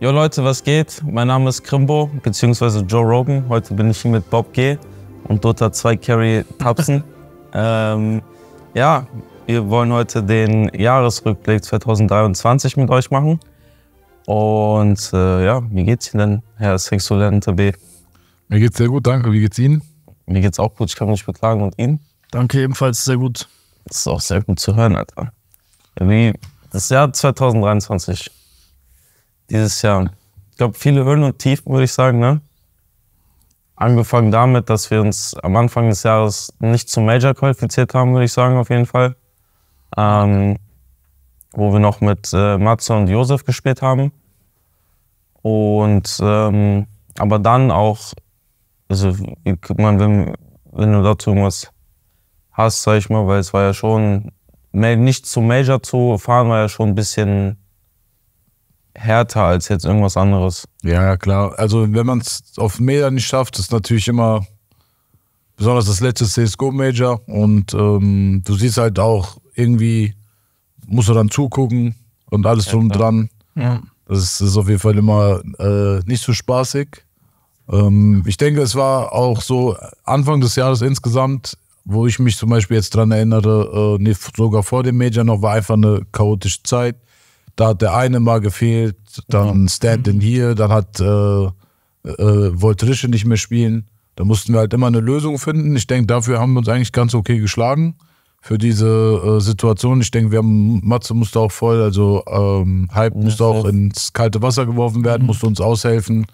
Jo Leute, was geht? Mein Name ist Krimbo bzw. Joe Rogan. Heute bin ich hier mit Bob G. und Dota 2 Carry Tapsen. ähm, ja, wir wollen heute den Jahresrückblick 2023 mit euch machen. Und äh, ja, wie geht's Ihnen denn, Herr Sexolente B? Mir geht's sehr gut, danke. Wie geht's Ihnen? Mir geht's auch gut, ich kann mich beklagen. Und Ihnen? Danke, ebenfalls sehr gut. Das ist auch sehr gut zu hören, Alter. Wie das Jahr 2023 dieses Jahr. Ich glaube, viele Höhen und Tiefen, würde ich sagen. Ne? Angefangen damit, dass wir uns am Anfang des Jahres nicht zum Major qualifiziert haben, würde ich sagen, auf jeden Fall. Ähm, wo wir noch mit äh, Matze und Josef gespielt haben. Und ähm, aber dann auch, also ich mein, wenn, wenn du dazu irgendwas hast, sag ich mal, weil es war ja schon, nicht zu Major zu fahren, war ja schon ein bisschen härter als jetzt irgendwas anderes. Ja, klar. Also wenn man es auf Meter nicht schafft, ist natürlich immer besonders das letzte CSGO-Major und ähm, du siehst halt auch irgendwie, musst du dann zugucken und alles drum klar. dran. Ja. Das ist, ist auf jeden Fall immer äh, nicht so spaßig. Ähm, ich denke, es war auch so Anfang des Jahres insgesamt, wo ich mich zum Beispiel jetzt dran erinnere, äh, nee, sogar vor dem Major noch, war einfach eine chaotische Zeit da hat der eine mal gefehlt, dann ja. Mhm. Stand-in mhm. hier, dann hat äh, äh, Voltrische nicht mehr spielen. Da mussten wir halt immer eine Lösung finden. Ich denke, dafür haben wir uns eigentlich ganz okay geschlagen für diese äh, Situation. Ich denke, wir haben Matze musste auch voll, also ähm, Hype ja, musste auch ins kalte Wasser geworfen werden, mhm. musste uns aushelfen.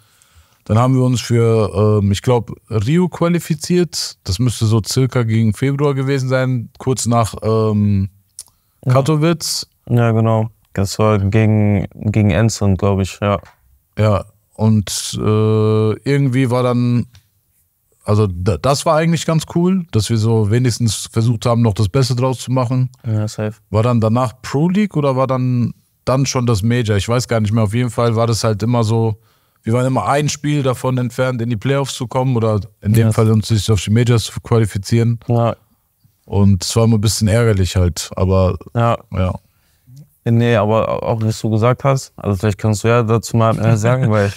Dann haben wir uns für, ähm, ich glaube, Rio qualifiziert. Das müsste so circa gegen Februar gewesen sein, kurz nach ähm, Katowice. Ja, genau. Das war gegen, gegen Ensign, glaube ich, ja. Ja, und äh, irgendwie war dann, also das war eigentlich ganz cool, dass wir so wenigstens versucht haben, noch das Beste draus zu machen. Ja, safe. War dann danach Pro League oder war dann, dann schon das Major? Ich weiß gar nicht mehr. Auf jeden Fall war das halt immer so, wir waren immer ein Spiel davon entfernt, in die Playoffs zu kommen oder in dem yes. Fall uns nicht auf die Majors zu qualifizieren. Ja. Und es war immer ein bisschen ärgerlich halt, aber ja. ja. Nee, aber auch was du gesagt hast, also vielleicht kannst du ja dazu mal mehr äh, sagen, weil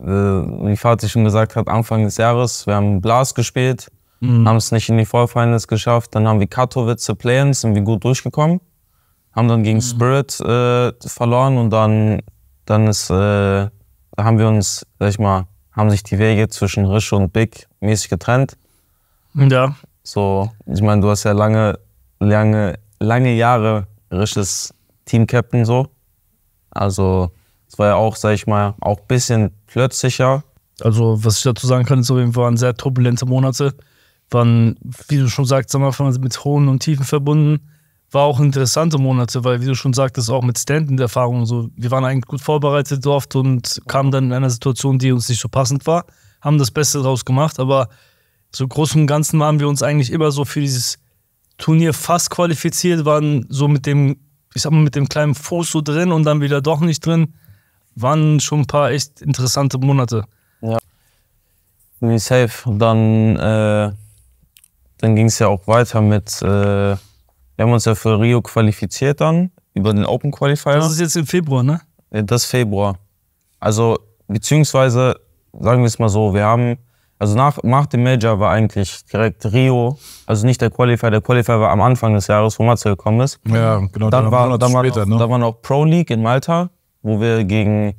äh, wie Fatih schon gesagt hat, Anfang des Jahres, wir haben Blast gespielt, mhm. haben es nicht in die Vorfinals geschafft, dann haben wir Katowice play sind wir gut durchgekommen, haben dann gegen mhm. Spirit äh, verloren und dann, dann ist, äh, haben wir uns, sag ich mal, haben sich die Wege zwischen Risch und Big mäßig getrennt. Ja. So, ich meine, du hast ja lange, lange, lange Jahre Risches Team-Captain so. Also es war ja auch, sag ich mal, auch ein bisschen plötzlicher. Also was ich dazu sagen kann, ist auf jeden Fall waren sehr turbulente Monate. Waren, wie du schon sagst, am Anfang mit hohen und Tiefen verbunden. War auch interessante Monate, weil, wie du schon sagtest, auch mit Stand-in-Erfahrungen so. Wir waren eigentlich gut vorbereitet oft und kamen dann in einer Situation, die uns nicht so passend war. Haben das Beste daraus gemacht, aber so groß und Ganzen waren wir uns eigentlich immer so für dieses Turnier fast qualifiziert, waren so mit dem ich sag mal, mit dem kleinen Fuß so drin und dann wieder doch nicht drin, waren schon ein paar echt interessante Monate. Ja. Nee, safe. Dann, äh, dann ging es ja auch weiter mit, äh, wir haben uns ja für Rio qualifiziert dann, über den Open Qualifier. Das ist jetzt im Februar, ne? Das Februar. Also, beziehungsweise, sagen wir es mal so, wir haben also nach, nach dem Major war eigentlich direkt Rio, also nicht der Qualifier, der Qualifier war am Anfang des Jahres, wo Matze gekommen ist. Ja, genau, dann, dann war, dann war später, noch, ne? Dann war noch Pro League in Malta, wo wir gegen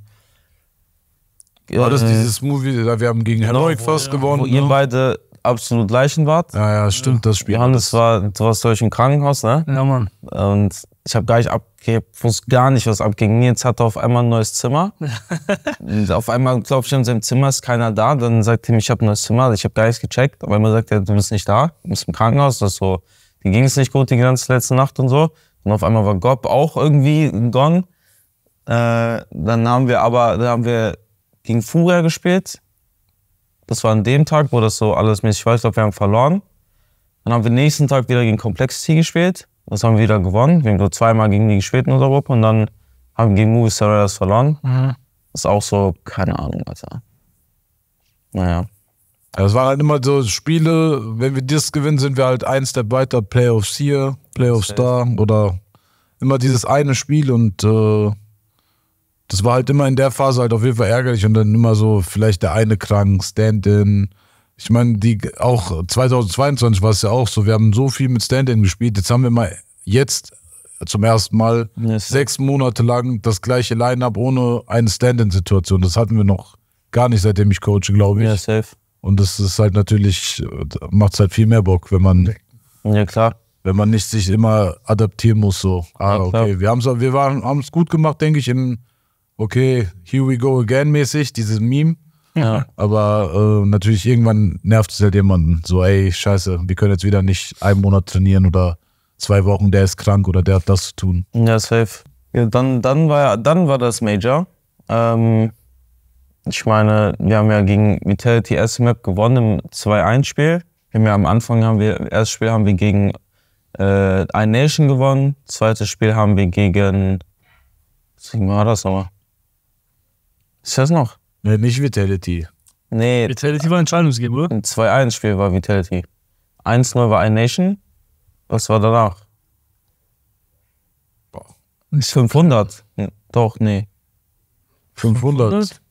war äh, das dieses Movie, da wir haben gegen Heroic First ja, gewonnen. Wo ne? ihr beide absolut Leichen wart. Ja, ja, stimmt, das Spiel. Johannes war, du warst durch ein Krankenhaus, ne? Ja, Mann. Und ich habe gar nicht abgegeben, wusste gar nicht, was abging. Nils hatte auf einmal ein neues Zimmer. auf einmal glaube ich, in seinem Zimmer ist keiner da. Dann sagt er ich habe ein neues Zimmer. Ich habe gar nichts gecheckt. Auf einmal sagt er, du bist nicht da, du bist im Krankenhaus. Das so, die ging es nicht gut die ganze letzte Nacht und so. Und auf einmal war Gob auch irgendwie gone. Äh, dann haben wir aber, dann haben wir gegen Furia gespielt. Das war an dem Tag, wo das so alles mäßig war. Ich glaube, wir haben verloren. Dann haben wir nächsten Tag wieder gegen Complexity gespielt. Das haben wir wieder gewonnen. Wir haben nur zweimal gegen die gespielt in unserer und dann haben wir gegen Movie Sarayas verloren. Mhm. Das ist auch so, keine Ahnung, Alter. Naja. Das also waren halt immer so Spiele, wenn wir das gewinnen, sind wir halt eins der weiter, Playoffs hier, Playoffs da oder immer dieses eine Spiel und äh, das war halt immer in der Phase halt auf jeden Fall ärgerlich und dann immer so vielleicht der eine krank, Stand-in, ich meine, die auch 2022 war es ja auch so. Wir haben so viel mit Stand-in gespielt. Jetzt haben wir mal jetzt zum ersten Mal yes. sechs Monate lang das gleiche Line-up ohne eine Stand-in-Situation. Das hatten wir noch gar nicht, seitdem ich coache, glaube ich. Ja, safe. Und das ist halt natürlich, macht es halt viel mehr Bock, wenn man. Ja, klar. Wenn man nicht sich immer adaptieren muss, so. Ah, ja, okay. Wir, haben es gut gemacht, denke ich, in, okay, here we go again mäßig, dieses Meme. Ja. Aber äh, natürlich irgendwann nervt es halt jemanden. So, ey, scheiße, wir können jetzt wieder nicht einen Monat trainieren oder zwei Wochen, der ist krank oder der hat das zu tun. Ja, safe. Ja, dann, dann, war, dann war das Major. Ähm, ich meine, wir haben ja gegen Vitality S-Map gewonnen im 2-1-Spiel. Ja, am Anfang haben wir, erstes Spiel haben wir gegen äh, Ein Nation gewonnen. Zweites Spiel haben wir gegen, was war das nochmal? Ist das noch? Nee, nicht Vitality. Nee. Vitality war Entscheidungsgeber, oder? Ein 2-1-Spiel war Vitality. 1-0 war iNation. Was war danach? Boah. 500? Doch, nee. 500? 500?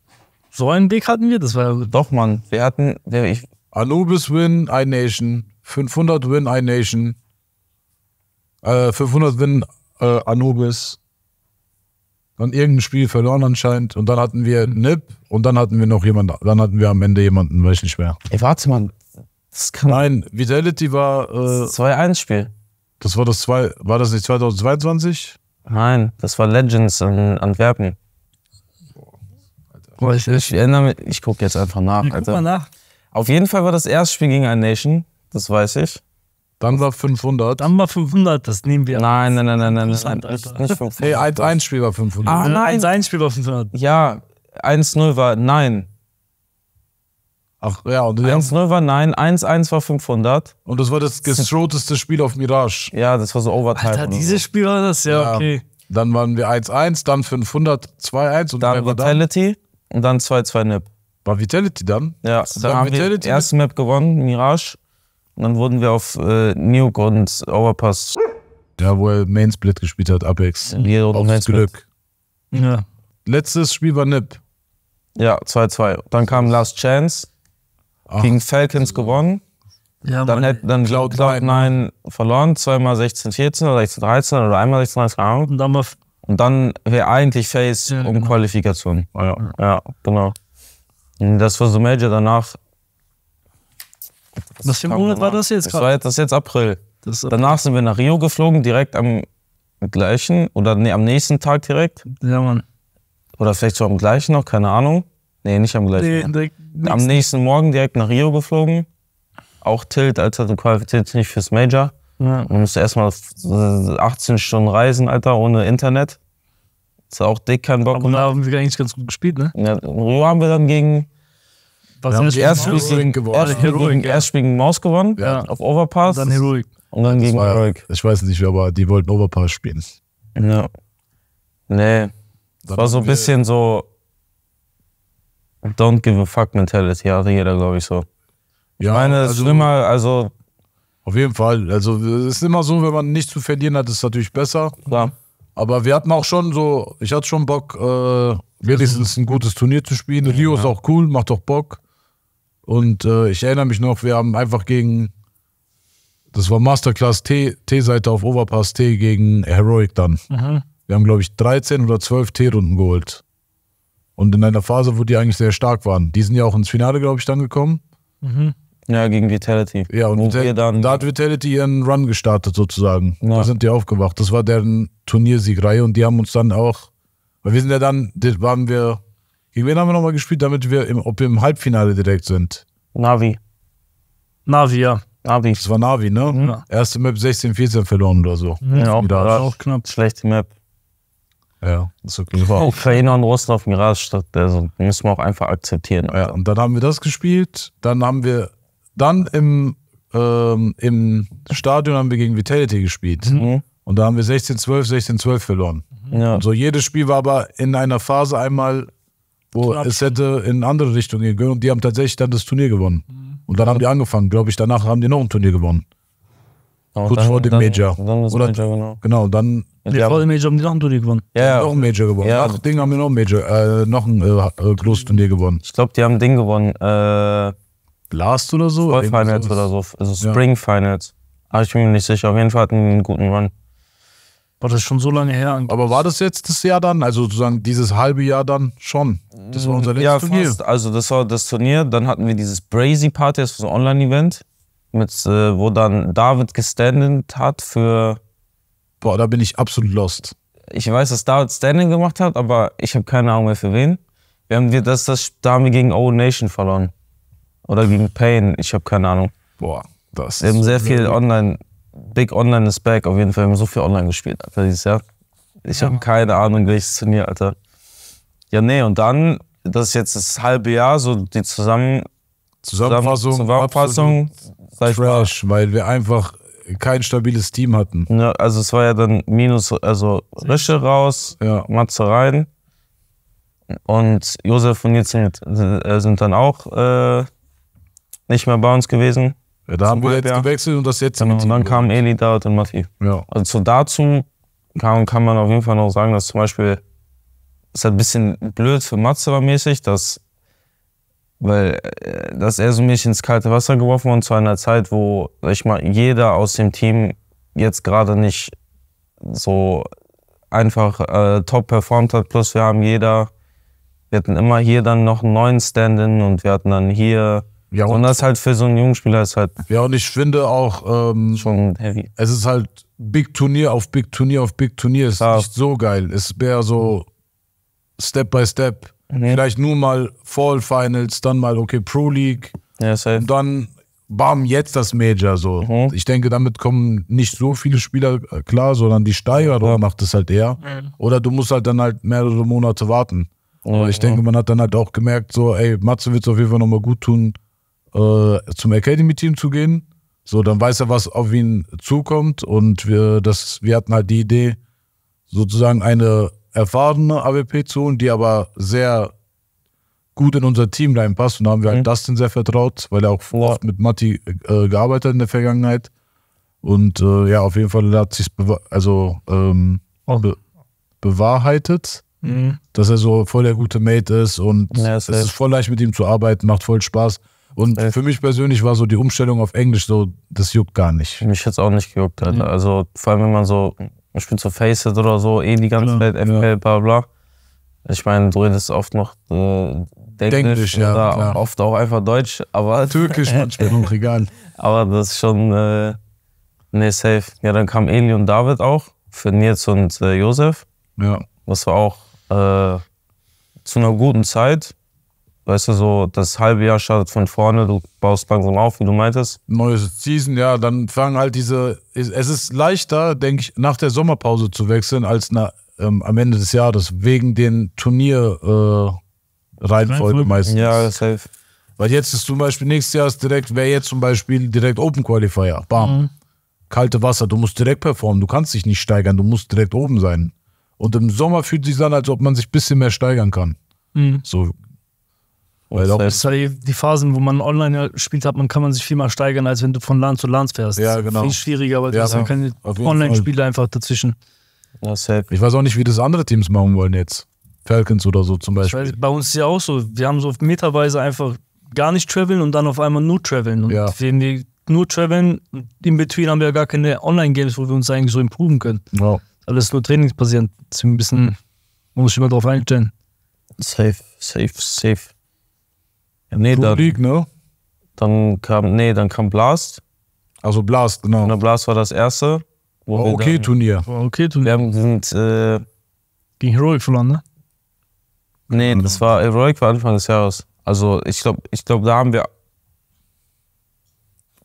So einen Weg hatten wir, das war Doch, Mann. Wir hatten. Wir, ich, Anubis Win, iNation. 500 Win, iNation. Äh, 500 Win, äh, Anubis dann irgendein Spiel verloren anscheinend und dann hatten wir Nip und dann hatten wir noch jemanden, dann hatten wir am Ende jemanden, weiß ich nicht mehr. Ey, warte mal. Das kann Nein, Vitality war. Äh, 2-1-Spiel. Das war das 2. War das nicht 2022? Nein, das war Legends in Antwerpen. Boah, ich, ich erinnere mich, ich gucke jetzt einfach nach, ich Alter. Guck mal nach. Auf jeden Fall war das erste Spiel gegen ein Nation, das weiß ich. Dann war 500. Dann war 500, das nehmen wir. Nein, nein, nein, nein, nein. Das ist nicht 500. Hey, 1, 1 Spiel war 500. Ah, nein. 1, 1 Spiel war 500. Ja, 1-0 war nein. Ach ja, und 1-0 war nein, 1-1 war 500. Und das war das gestroteste Spiel auf Mirage. Ja, das war so Overtime. Alter, dieses Spiel war das? Ja, ja. okay. Dann waren wir 1-1, dann 500, 2-1 und dann Vitality dann? und dann 2-2 Nip. War Vitality dann? Ja, dann, dann haben Vitality wir erste Map gewonnen, Mirage. Und dann wurden wir auf äh, Neogrund Overpass. Da, wo er Main Split gespielt hat, Apex. Auf Aufs Glück. Ja. Letztes Spiel war Nip. Ja, 2-2. Dann kam Last Chance. Ach. Gegen Falcons gewonnen. Ja, dann hätte dann Cloud, Cloud 9 verloren, zweimal 16-14 oder 16-13 oder einmal 16-13. Und dann, dann wäre eigentlich Face ja, um genau. Qualifikation. Ja, ah, ja. ja, genau. Und das war so Major danach was für ein Monat war das jetzt Das gerade? war jetzt, das ist jetzt April. Das ist Danach sind wir nach Rio geflogen, direkt am gleichen oder nee, am nächsten Tag direkt. Ja, Mann. Oder vielleicht so am gleichen noch, keine Ahnung. Nee, nicht am gleichen. Nee, direkt am nächsten Morgen direkt nach Rio geflogen. Auch Tilt, Alter, du qualifizierst nicht fürs Major. Ja. Du musst erstmal 18 Stunden reisen, Alter, ohne Internet. Ist auch dick, kein Bock. Und da haben wir eigentlich ganz gut gespielt, ne? Ja, in Rio haben wir dann gegen was wir haben die erst gegen, gewonnen. Heroic, erst gegen Maus gewonnen, ja. auf Overpass. Und dann Heroic. Und dann gegen war, Heroic. Ich weiß nicht, aber die wollten Overpass spielen. Ja. Nee. Das war so ein bisschen so Don't give a fuck Mentality, hatte jeder, glaube ich, so. Ja, ich meine, es also, ist immer, also. Auf jeden Fall. Also, es ist immer so, wenn man nichts zu verlieren hat, ist es natürlich besser. Klar. Aber wir hatten auch schon so, ich hatte schon Bock, äh, wenigstens ein gutes Turnier zu spielen. Rio ja. ist auch cool, macht doch Bock. Und äh, ich erinnere mich noch, wir haben einfach gegen, das war Masterclass T, T-Seite auf Overpass T gegen Heroic dann. Mhm. Wir haben, glaube ich, 13 oder 12 T-Runden geholt. Und in einer Phase, wo die eigentlich sehr stark waren. Die sind ja auch ins Finale, glaube ich, dann gekommen. Mhm. Ja, gegen Vitality. Ja, und Vital dann da hat Vitality ihren Run gestartet sozusagen. Ja. Da sind die aufgewacht. Das war deren Turniersiegreihe und die haben uns dann auch, weil wir sind ja dann, waren wir gegen wen haben wir nochmal gespielt, damit wir im, ob wir im Halbfinale direkt sind? Navi. Navi, ja. Navi. Das war Navi, ne? Ja. Erste Map 16-14 verloren oder so. Ja, auch, war auch knapp. Schlechte Map. Ja, das ist klar. Ukraine und Russland auf dem statt. also müssen wir auch einfach akzeptieren. Ja, und dann haben wir das gespielt, dann haben wir, dann im, ähm, im Stadion haben wir gegen Vitality gespielt. Mhm. mhm. Und da haben wir 16-12, 16-12 verloren. Ja. Und so jedes Spiel war aber in einer Phase einmal wo Klar. es hätte in andere Richtung gehen können. Und die haben tatsächlich dann das Turnier gewonnen. Mhm. Und dann haben die angefangen, glaube ich. Danach haben die noch ein Turnier gewonnen. Genau, Kurz dann, vor dem dann, Major. Dann Oder, Major, genau. Genau, dann. ja, vor dem Major haben die noch ein Turnier gewonnen. Ja, ja. Noch ein Major gewonnen. Ja. dem Ding haben die noch ein Major, äh, noch ein äh, äh großes Turnier gewonnen. Ich glaube, die haben ein Ding gewonnen. Äh, Blast oder so? Fall Finals oder so. Also Spring ja. Finals. Aber ah, ich bin mir nicht sicher. Auf jeden Fall hatten die einen guten Run. War das schon so lange her? Aber war das jetzt das Jahr dann? Also sozusagen dieses halbe Jahr dann schon? Das war unser mm, letztes ja, Turnier. Fast. Also das war das Turnier. Dann hatten wir dieses Brazy Party, das war so ein Online-Event, mit, äh, wo dann David gestandet hat für. Boah, da bin ich absolut lost. Ich weiß, dass David Standing gemacht hat, aber ich habe keine Ahnung mehr für wen. Wir haben wir das, das, da haben wir gegen Old Nation verloren. Oder gegen Pain, ich habe keine Ahnung. Boah, das. Wir haben sehr viel online Big Online ist back. Auf jeden Fall wir haben so viel online gespielt, Alter, dieses Jahr. Ich ja. habe keine Ahnung, welches Turnier, Alter. Ja, nee, und dann, das ist jetzt das halbe Jahr, so die zusammen, Zusammenfassung, Zusammenfassung Trash, weil wir einfach kein stabiles Team hatten. Ja, also es war ja dann minus, also Rische raus, ja. Matze rein. Und Josef und Jitz äh, sind dann auch äh, nicht mehr bei uns gewesen. Ja, da haben wir jetzt gewechselt und das jetzt. Genau, und dann kamen Eli da und halt Mati. Ja. Also dazu kann, kann man auf jeden Fall noch sagen, dass zum Beispiel ist halt ein bisschen blöd für Matze mäßig, dass, weil, äh, dass er so mich ins kalte Wasser geworfen wurde, zu einer Zeit, wo, sag ich mal, jeder aus dem Team jetzt gerade nicht so einfach äh, top performt hat. Plus wir haben jeder, wir hatten immer hier dann noch einen neuen Stand-in und wir hatten dann hier ja, und, und das halt für so einen jungen Spieler ist halt. Ja, und ich finde auch, ähm, schon heavy. es ist halt Big Turnier auf Big Turnier auf Big Turnier. Ist Klar. nicht so geil. Es wäre so Step by Step. Nee. Vielleicht nur mal Fall Finals, dann mal, okay, Pro League. Ja, safe. Und dann, bam, jetzt das Major so. Mhm. Ich denke, damit kommen nicht so viele Spieler äh, klar, sondern die Steigerung ja. macht es halt eher. Mhm. Oder du musst halt dann halt mehrere Monate warten. Aber ich denke, man hat dann halt auch gemerkt, so, ey, Matze wird es auf jeden Fall nochmal gut tun, äh, zum Academy-Team zu gehen. So, dann weiß er, was auf ihn zukommt. Und wir, das, wir hatten halt die Idee, sozusagen eine erfahrene AWP zu holen, die aber sehr gut in unser Team reinpasst. Und da haben wir halt mhm. halt Dustin sehr vertraut, weil er auch vor Ort mit Matti äh, gearbeitet hat in der Vergangenheit. Und äh, ja, auf jeden Fall hat sich also ähm, oh. be bewahrheitet, mhm. dass er so voll der gute Mate ist und ja, es ist voll leicht mit ihm zu arbeiten, macht voll Spaß. Und äh. für mich persönlich war so die Umstellung auf Englisch so, das juckt gar nicht. Mich es auch nicht gejuckt, Alter. Mhm. Also vor allem, wenn man so, ich bin so Faced oder so, eh die ganze Zeit, FPL, ja. bla bla. Ich meine, du redest oft noch äh, Denglisch, ja, klar. oft auch einfach Deutsch, aber. Türkisch manchmal noch, egal. Aber das ist schon, äh, nee, safe. Ja, dann kam Eli und David auch, für Nils und äh, Josef. Ja. Das war auch äh, zu einer guten Zeit. Weißt du, so das halbe Jahr startet von vorne, du baust langsam auf, wie du meintest. Neues Season, ja, dann fangen halt diese. Es ist leichter, denke ich, nach der Sommerpause zu wechseln, als na, ähm, am Ende des Jahres, wegen den Turnierreihenfolge äh, meistens. Ja, das Weil jetzt ist zum Beispiel nächstes Jahr ist direkt, wäre jetzt zum Beispiel direkt Open Qualifier. Bam. Mhm. Kalte Wasser, du musst direkt performen, du kannst dich nicht steigern, du musst direkt oben sein. Und im Sommer fühlt sich dann, als ob man sich ein bisschen mehr steigern kann. Mhm. So weil das, heißt, die, die Phasen, wo man online gespielt hat, man kann man sich viel mehr steigern, als wenn du von LAN zu LAN fährst. Ja, genau. Viel schwieriger, weil ja, du hast keine Online-Spiele einfach dazwischen. Ich weiß auch nicht, wie das andere Teams machen wollen jetzt. Falcons oder so zum Beispiel. Weiß, bei uns ist ja auch so. Wir haben so meterweise einfach gar nicht traveln und dann auf einmal nur traveln. Und ja. wenn wir nur traveln, in between haben wir ja gar keine Online-Games, wo wir uns eigentlich so improven können. Wow. Alles nur trainingsbasierend. Das ist ein bisschen, man muss sich immer drauf einstellen. Safe, safe, safe. Nee, True dann, League, ne? Dann kam, nee, dann kam Blast. Also Blast, genau. Und genau, Blast war das erste. War okay Turnier. War okay Turnier. Wir haben, sind, äh, Gegen Heroic verloren, ne? Nee, das war, Heroic war Anfang des Jahres. Also ich glaube, ich glaub, da haben wir,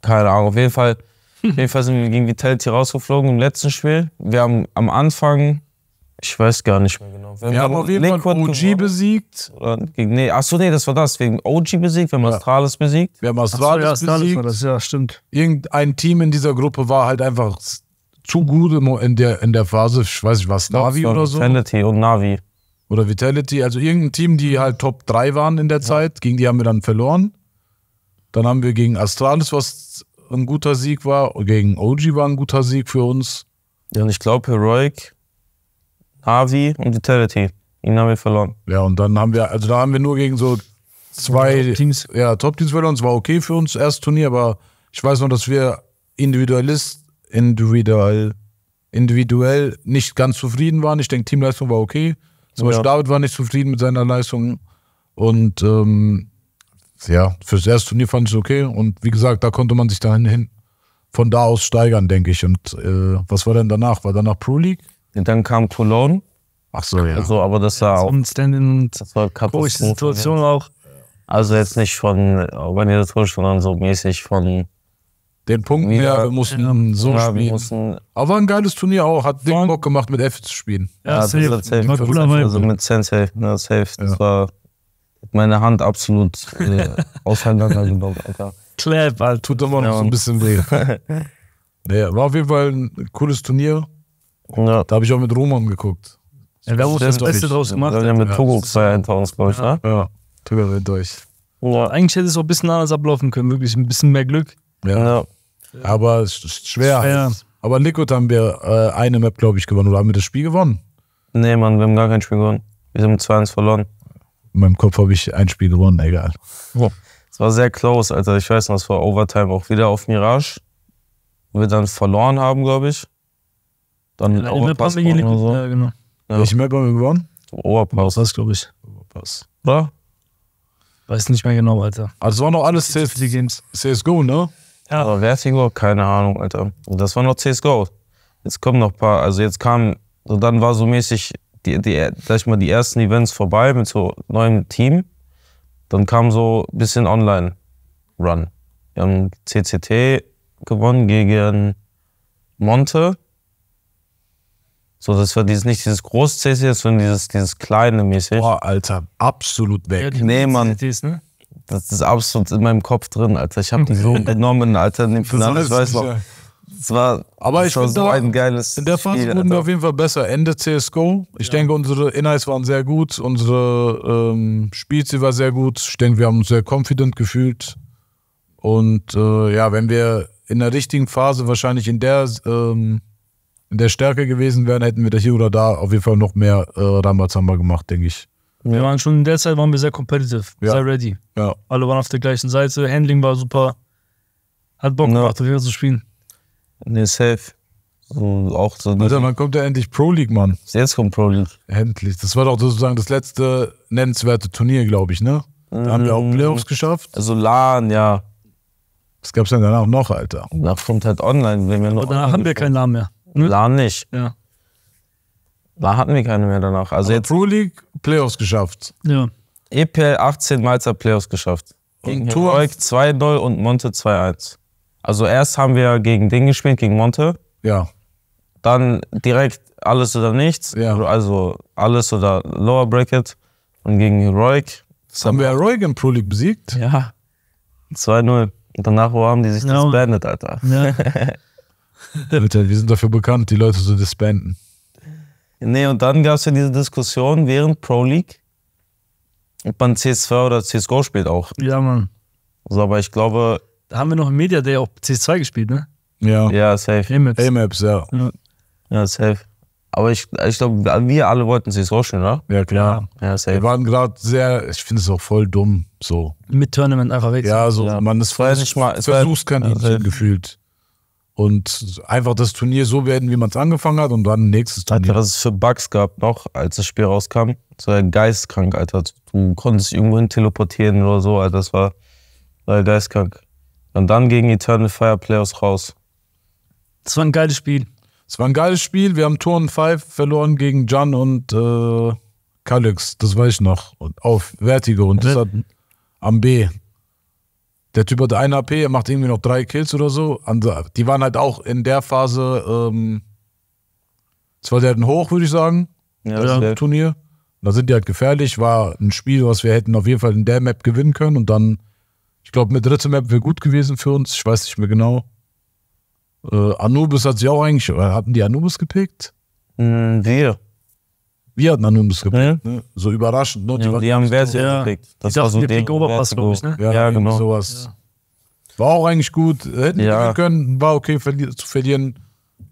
keine Ahnung, auf jeden Fall, auf jeden Fall sind wir gegen Vitality rausgeflogen im letzten Spiel. Wir haben am Anfang ich weiß gar nicht mehr genau. Wir, wir haben auf jeden Fall OG gewonnen. besiegt. nee, achso, nee, das war das. Wegen OG besiegt, wir haben ja. Astralis besiegt. Wir haben Astralis, achso, ja, besiegt. Das, ja, stimmt. Irgendein Team in dieser Gruppe war halt einfach zu gut in der, in der Phase. Ich weiß nicht, was Navi oder so. Vitality und Navi. Oder Vitality. Also irgendein Team, die halt Top 3 waren in der ja. Zeit. Gegen die haben wir dann verloren. Dann haben wir gegen Astralis, was ein guter Sieg war. Gegen OG war ein guter Sieg für uns. Ja, und ich glaube, Heroic Harvey und Vitality. Ihn haben wir verloren. Ja, und dann haben wir, also da haben wir nur gegen so zwei Top Teams. Ja, Top-Teams verloren. Es war okay für uns, erstes Turnier, aber ich weiß noch, dass wir Individualist, individuell, individuell nicht ganz zufrieden waren. Ich denke, Teamleistung war okay. Zum ja. Beispiel David war nicht zufrieden mit seiner Leistung. Und ähm, ja, fürs erste Turnier fand ich es okay. Und wie gesagt, da konnte man sich dann hin, von da aus steigern, denke ich. Und äh, was war denn danach? War danach Pro League? Und Dann kam Cologne. Ach so, ja. Also, aber das war ja, auch. So Stand-in das war Katastrophe. Situation auch. Also jetzt nicht von organisatorisch, sondern so mäßig von. Den Punkten her, ja, wir mussten so ja, spielen. Mussten aber ein geiles Turnier auch, hat dick Bock gemacht, mit F zu spielen. Ja, ja safe. Das safe. War cooler Vibe. Also mit Sensei, ne, safe. Das war meine Hand absolut äh, auseinandergenommen, Alter. Clap, Alter. Tut immer noch so ein bisschen weh. naja, war auf jeden Fall ein cooles Turnier. Ja. Da habe ich auch mit Roman geguckt. Ja, wir haben das Beste draus gemacht. Wir haben mit Togo ja. hinter uns, glaube ich, ja. ne? Ja, Togo rennt durch. Eigentlich hätte es auch ein bisschen anders ablaufen können, wirklich ein bisschen mehr Glück. Ja. Aber es schwer. schwer. Aber Liquid haben wir äh, eine Map, glaube ich, gewonnen. Oder haben wir das Spiel gewonnen? Nee, Mann, wir haben gar kein Spiel gewonnen. Wir haben 2-1 verloren. In meinem Kopf habe ich ein Spiel gewonnen, egal. Es war sehr close, Alter. Ich weiß noch, es war Overtime auch wieder auf Mirage. Wo wir dann verloren haben, glaube ich. Dann ja, Oberpass machen oder so. Ja, genau. Ja. Welche Map haben wir gewonnen? Oberpass. Das glaube ich. Oberpass. Oder? Weiß nicht mehr genau, Alter. Also, das war noch alles CS Games. CSGO, ne? Ja. Aber Vertigo? Keine Ahnung, Alter. Das war noch CSGO. Jetzt kommen noch ein paar, also jetzt kam, so dann war so mäßig, die, die, sag ich mal, die ersten Events vorbei mit so neuem Team. Dann kam so ein bisschen Online-Run. Wir haben CCT gewonnen gegen Monte. So, das war dieses, nicht dieses großzähsige, sondern dieses, dieses kleine mäßig. Boah, Alter, absolut weg. Ja, nee, Mann. CDs, ne? Das ist absolut in meinem Kopf drin, Alter. Ich habe die so genommen, Alter, in dem Finale. ich weiß noch. Äh, es war, aber ich war so da, ein geiles. In der Phase Spiel, wurden wir auf jeden Fall besser. Ende CSGO. Ich ja. denke, unsere Inhalts waren sehr gut, unsere ähm, Spielziel war sehr gut. Ich denke, wir haben uns sehr confident gefühlt. Und äh, ja, wenn wir in der richtigen Phase, wahrscheinlich in der ähm, in der Stärke gewesen wären, hätten wir da hier oder da auf jeden Fall noch mehr äh, Rambazamba gemacht, denke ich. Wir waren schon in der Zeit waren wir sehr competitive, ja. sehr ready. Ja. Alle waren auf der gleichen Seite, Handling war super, hat Bock gemacht, ja. zu spielen. Nee, safe. So, auch so Alter, wann kommt ja endlich Pro League, Mann? Jetzt kommt Pro League. Endlich. Das war doch sozusagen das letzte nennenswerte Turnier, glaube ich, ne? Da haben wir auch mhm. Playoffs geschafft. Also LAN, ja. Was es denn danach noch, Alter? Danach kommt halt online. Wenn wir noch Und danach haben wir keinen LAN mehr. Ne? Hm? La nicht. Ja. La hatten wir keine mehr danach. Also Aber jetzt Pro League Playoffs geschafft. Ja. EPL 18 Malzer Playoffs geschafft. Gegen Tuareg 2-0 und Monte 2-1. Also erst haben wir gegen den gespielt, gegen Monte. Ja. Dann direkt alles oder nichts. Ja. Also alles oder Lower Bracket. Und gegen Heroic. Haben wir Heroic im Pro League besiegt? Ja. 2-0. Und danach, wo haben die sich ja. das genau. beendet, Alter? Ja. Bitte, wir sind dafür bekannt, die Leute zu disbanden. Nee, und dann gab es ja diese Diskussion während Pro League, ob man CS2 oder CSGO spielt auch. Ja, Mann. So, aber ich glaube. Da haben wir noch im Media Day auch CS2 gespielt, ne? Ja. Ja, safe. A-Maps. A-Maps, ja. ja. safe. Aber ich, ich glaube, wir alle wollten CSGO spielen, oder? Ja, klar. Ja, safe. Wir waren gerade sehr, ich finde es auch voll dumm, so. Mit Tournament einfach weg. Ja, so, ja. man ist frei. Versuchst kein ja, gefühlt und einfach das Turnier so werden, wie man es angefangen hat und dann nächstes Turnier. Alter, was es für Bugs gab noch, als das Spiel rauskam. Das war geistkrank, Alter. Du konntest dich irgendwo hin teleportieren oder so, Alter. Das war, geistkrank. Und dann gegen Eternal Fire Playoffs raus. Das war ein geiles Spiel. Es war ein geiles Spiel. Wir haben Turn 5 verloren gegen Jan und äh, Kalix. Das weiß ich noch. Und auf Vertigo. Und das hat am B. Der Typ hat 1 HP, er macht irgendwie noch drei Kills oder so. Äh, die waren halt auch in der Phase, ähm, zwar selten hoch, würde ich sagen, ja, das äh, Turnier. Da sind die halt gefährlich. War ein Spiel, was wir hätten auf jeden Fall in der Map gewinnen können. Und dann, ich glaube, eine dritte Map wäre gut gewesen für uns. Ich weiß nicht mehr genau. Äh, Anubis hat sie auch eigentlich, äh, hatten die Anubis gepickt? Mm, wir. Wir hatten Anonymous gepickt, ne? So überraschend, ne? Die, ja, die haben Versio ja. gepickt. Das war so der Oberpass, glaube ich, ne? Ja, ja genau. Sowas. War auch eigentlich gut. Hätten wir können, war okay zu verlieren.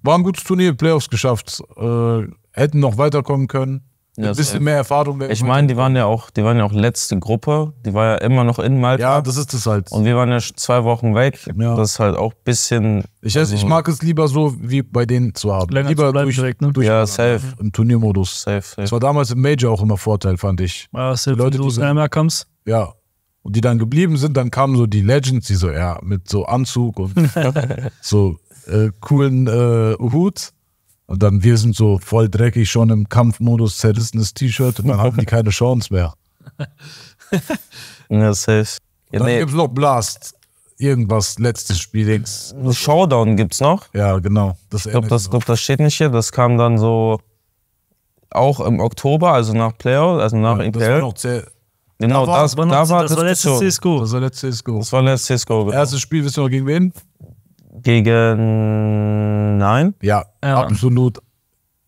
War ein gutes Turnier, Playoffs geschafft. Äh, hätten noch weiterkommen können ein bisschen mehr Erfahrung. Ich meine, die waren ja auch, die waren ja auch letzte Gruppe. Die war ja immer noch in Malta. Ja, das ist es halt. Und wir waren ja zwei Wochen weg. Ja. Das ist halt auch ein bisschen. Ich, also, ich mag es lieber so, wie bei denen zu haben. Länger lieber zu durch, direkt, ne? Durch ja, safe. Im Turniermodus. Safe, safe. Das war damals im Major auch immer Vorteil, fand ich. Ja, safe, Leute, die du schneller kommst. Ja. Und die dann geblieben sind, dann kamen so die Legends, die so, ja, mit so Anzug und so äh, coolen äh, Hut. Und dann wir sind so voll dreckig, schon im Kampfmodus, zerrissenes T-Shirt und dann haben die keine Chance mehr. ja, safe. Ja, dann nee. gibt's noch Blast. Irgendwas, letztes Spiel. Links. Showdown gibt's noch. Ja, genau. Das ich glaube, das, glaub, das steht nicht hier. Das kam dann so auch im Oktober, also nach Playoff, also nach ja, EPL. Genau, das war Genau, das, war, letztes CSGO. Das war letztes CSGO. Das war letztes CSGO, genau. Erstes Spiel, wissen wir noch gegen wen? Gegen nein? Ja, ja. absolut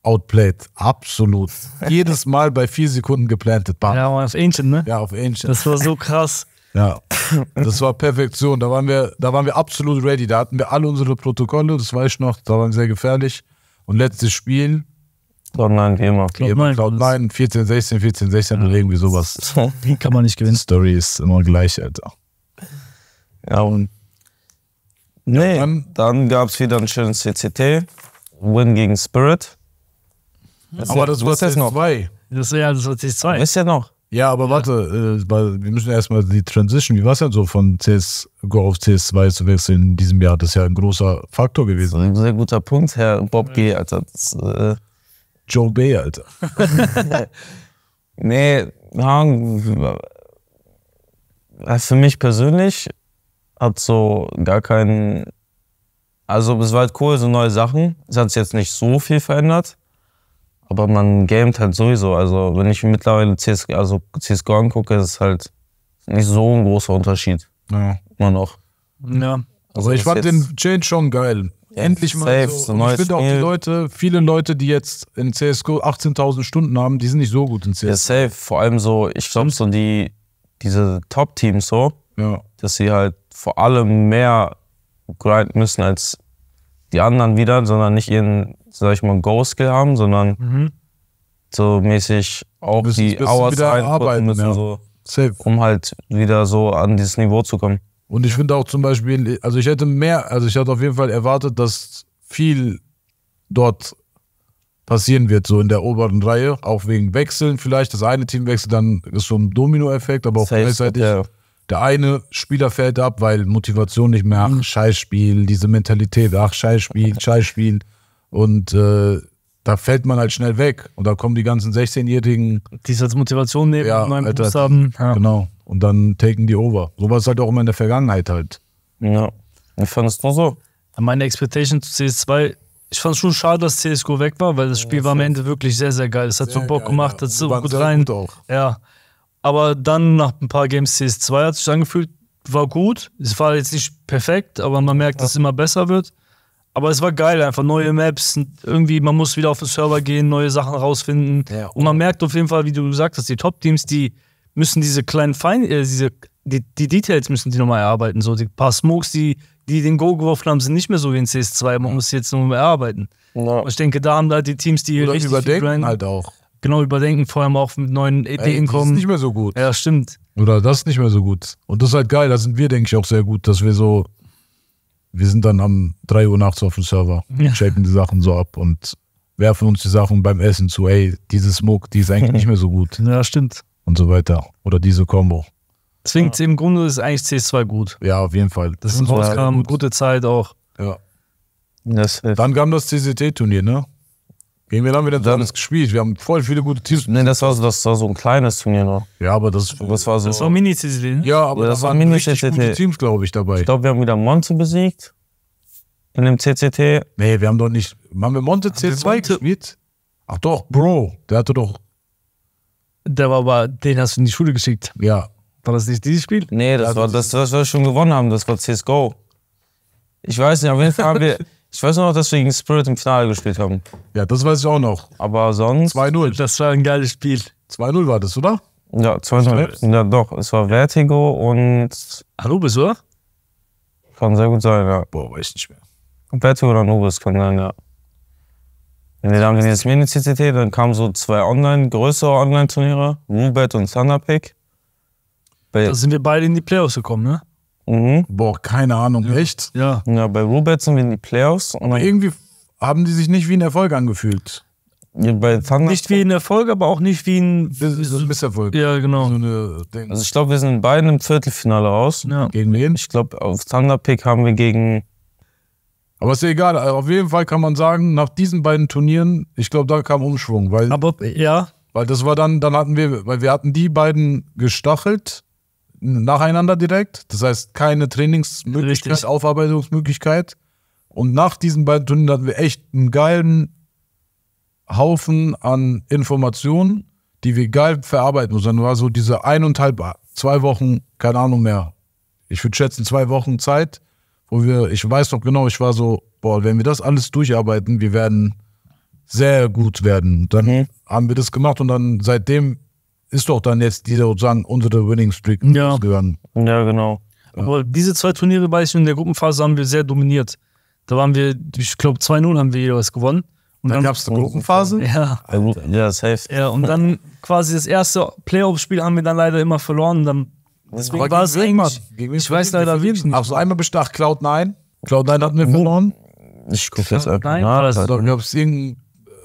outplayed. Absolut. Jedes Mal bei vier Sekunden geplantet. Bam. Ja, auf Ancient, ne? Ja, auf Ancient. Das war so krass. Ja, das war Perfektion. Da waren wir, da waren wir absolut ready. Da hatten wir alle unsere Protokolle, das weiß ich noch, da waren sehr gefährlich. Und letztes Spiel. Cloud9, wie immer. Cloud9, Cloud 14, 16, 14, 16 ja. oder irgendwie sowas. Kann man nicht gewinnen. Story ist immer gleich, Alter. Ja, und Nee, dann, dann gab es wieder einen schönen CCT. Win gegen Spirit. Das aber ja, das war Test 2. Das war ja also das war Test 2. Ist ja noch? Ja, aber warte, äh, wir müssen erstmal die Transition, wie war es denn so von CSGO auf CS2 zu wechseln in diesem Jahr? Das ist ja ein großer Faktor gewesen. ein sehr guter Punkt, Herr Bob G., Alter. Das, äh Joe B., Alter. nee, äh, für mich persönlich hat so gar keinen. Also, es war halt cool, so neue Sachen. Es hat sich jetzt nicht so viel verändert. Aber man gamet halt sowieso. Also, wenn ich mittlerweile CS, also CSGO angucke, ist es halt nicht so ein großer Unterschied. Ja. Immer noch. Ja. Also, also ich fand den Change schon geil. Endlich mal safe, so. so ich finde auch die Leute, viele Leute, die jetzt in CSGO 18.000 Stunden haben, die sind nicht so gut in CSGO. Ja, safe. Vor allem so, ich glaube so die, diese Top-Teams so, ja. dass sie halt vor allem mehr grinden müssen als die anderen wieder, sondern nicht ihren, sag ich mal, Go-Skill haben, sondern mhm. so mäßig auch müssen, die Hours einarbeiten müssen, ja. so, Safe. um halt wieder so an dieses Niveau zu kommen. Und ich finde auch zum Beispiel, also ich hätte mehr, also ich hatte auf jeden Fall erwartet, dass viel dort passieren wird, so in der oberen Reihe, auch wegen Wechseln vielleicht. Das eine Team wechselt, dann ist so ein Domino-Effekt, aber auch Safe, gleichzeitig. Ja der eine Spieler fällt ab, weil Motivation nicht mehr, ach, mhm. Scheißspiel, diese Mentalität, ach, Scheißspiel, Scheißspiel. Und äh, da fällt man halt schnell weg. Und da kommen die ganzen 16-Jährigen. Die es als Motivation nehmen, ja, neuen Alter, haben. Ja. Genau. Und dann taken die over. So war es halt auch immer in der Vergangenheit halt. Ja. Ich fand es nur so. Meine Expectation zu CS2, ich fand es schon schade, dass CSGO weg war, weil das Spiel ja, war am Ende wirklich sehr, sehr geil. Es hat so Bock geil, gemacht, hat so gut rein. Gut auch. ja. Aber dann nach ein paar Games CS2 hat sich angefühlt, war gut. Es war jetzt nicht perfekt, aber man merkt, dass es immer besser wird. Aber es war geil, einfach neue Maps. Irgendwie, man muss wieder auf den Server gehen, neue Sachen rausfinden. Ja, und man merkt auf jeden Fall, wie du gesagt hast, die Top-Teams, die müssen diese kleinen Feinde, äh, diese, die, die, Details müssen die nochmal erarbeiten. So, die paar Smokes, die, die den Go geworfen haben, sind nicht mehr so wie in CS2. Man muss sie jetzt nochmal erarbeiten. Ja. Ich denke, da haben da die Teams, die Oder richtig überdenken viel halt auch genau überdenken, vor allem auch mit neuen Ideen kommen. Das ist nicht mehr so gut. Ja, stimmt. Oder das ist nicht mehr so gut. Und das ist halt geil, da sind wir, denke ich, auch sehr gut, dass wir so, wir sind dann am 3 Uhr nachts auf dem Server, ja. shapen die Sachen so ab und werfen uns die Sachen beim Essen zu, ey, diese Smoke, die ist eigentlich nicht mehr so gut. Ja, stimmt. Und so weiter. Oder diese Combo. Zwingt ja. im Grunde ist eigentlich CS2 gut. Ja, auf jeden Fall. Das, ist ein Rauskam, gute Zeit auch. Ja. Das dann kam das CCT-Turnier, ne? Gegen wen haben wir denn damals gespielt? Wir haben voll viele gute Teams. Nee, das war, so, das war so ein kleines Turnier noch. Ja, aber das, das war so. Das war mini ne? Ja, aber ja, das, das waren mini richtig gute Teams, glaube ich, dabei. Ich glaube, wir haben wieder Monte besiegt. In dem CCT. Nee, wir haben doch nicht. Haben wir Monte C2 wir gespielt? Ach doch, Bro. Der hatte doch. Der war aber, den hast du in die Schule geschickt. Ja. War das nicht dieses Spiel? Nee, das, also war, das, was wir schon gewonnen haben. Das war CSGO. Ich weiß nicht, auf jeden Fall haben wir. Ich weiß nur noch, dass wir gegen Spirit im Finale gespielt haben. Ja, das weiß ich auch noch. Aber sonst. 2-0. Das war ein geiles Spiel. 2-0 war das, oder? Ja, 2-0. Ja, doch. Es war Vertigo und. Anubis, oder? Kann sehr gut sein, ja. Boah, weiß ich nicht mehr. Vertigo oder Anubis kann sein, ja. Wenn wir dann jetzt mini CCT, dann kamen so zwei online, größere Online-Turniere, Rubet und Thunderpick. Da sind wir beide in die Playoffs gekommen, ne? Mhm. Boah, keine Ahnung, ja. echt? Ja. Ja, bei Roberts sind wir in die Playoffs. Und irgendwie haben die sich nicht wie ein Erfolg angefühlt. Ja, bei nicht wie ein Erfolg, aber auch nicht wie ein, Misserfolg. Ja, genau. So eine, also ich glaube, wir sind beide im Viertelfinale raus. Ja. Gegen wen? Ich glaube, auf Thunder Pick haben wir gegen aber ist ja egal. Also auf jeden Fall kann man sagen, nach diesen beiden Turnieren, ich glaube, da kam Umschwung, weil. Aber ja. Weil das war dann, dann hatten wir, weil wir hatten die beiden gestachelt nacheinander direkt. Das heißt, keine Trainingsmöglichkeit, Richtig. Aufarbeitungsmöglichkeit. Und nach diesen beiden Turnieren hatten wir echt einen geilen Haufen an Informationen, die wir geil verarbeiten mussten. Dann war so diese eineinhalb, zwei Wochen, keine Ahnung mehr. Ich würde schätzen, zwei Wochen Zeit, wo wir, ich weiß noch genau, ich war so, boah, wenn wir das alles durcharbeiten, wir werden sehr gut werden. Dann mhm. haben wir das gemacht und dann seitdem ist doch dann jetzt die sozusagen unsere Winning Streak ja. gegangen. Ja, genau. Ja. Aber diese zwei Turniere, weiß ich, in der Gruppenphase haben wir sehr dominiert. Da waren wir, ich glaube, 2-0 haben wir jeweils gewonnen. Und dann, gab es eine Gruppenphase? Ja. Alter. Ja, das Ja, und dann quasi das erste Playoff-Spiel haben wir dann leider immer verloren. Und dann Deswegen war gegen es irgendwas. Ich weiß leider wirklich nicht. Hast so, einmal bestacht Cloud9? Cloud9 hatten wir mhm. verloren. Ich gucke jetzt einfach nach. das ist doch, ob es irgendein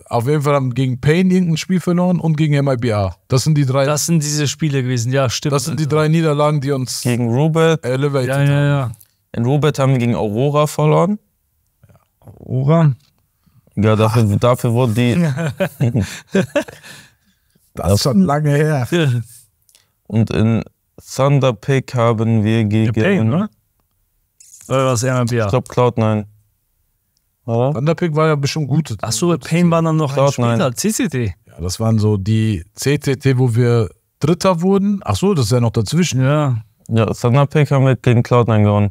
auf jeden Fall haben gegen Payne irgendein Spiel verloren und gegen MIBA. Das sind die drei. Das sind diese Spiele gewesen, ja, stimmt. Das sind die also drei Niederlagen, die uns. Gegen Rubel. Elevated. Ja, ja, ja. In Rubet haben wir gegen Aurora verloren. Aurora? Ja, dafür, dafür wurde die. das ist schon lange her. Und in Thunderpick haben wir gegen. Payne, ne? Oder was MIBA? Ich glaube, cloud nein. Thunderpick war ja bestimmt gut. Achso, Pain war dann noch ein später. CCT. Ja, das waren so die CCT, wo wir Dritter wurden. Achso, das ist ja noch dazwischen. Ja. Ja, Thunderpick haben wir gegen Cloud9 gewonnen.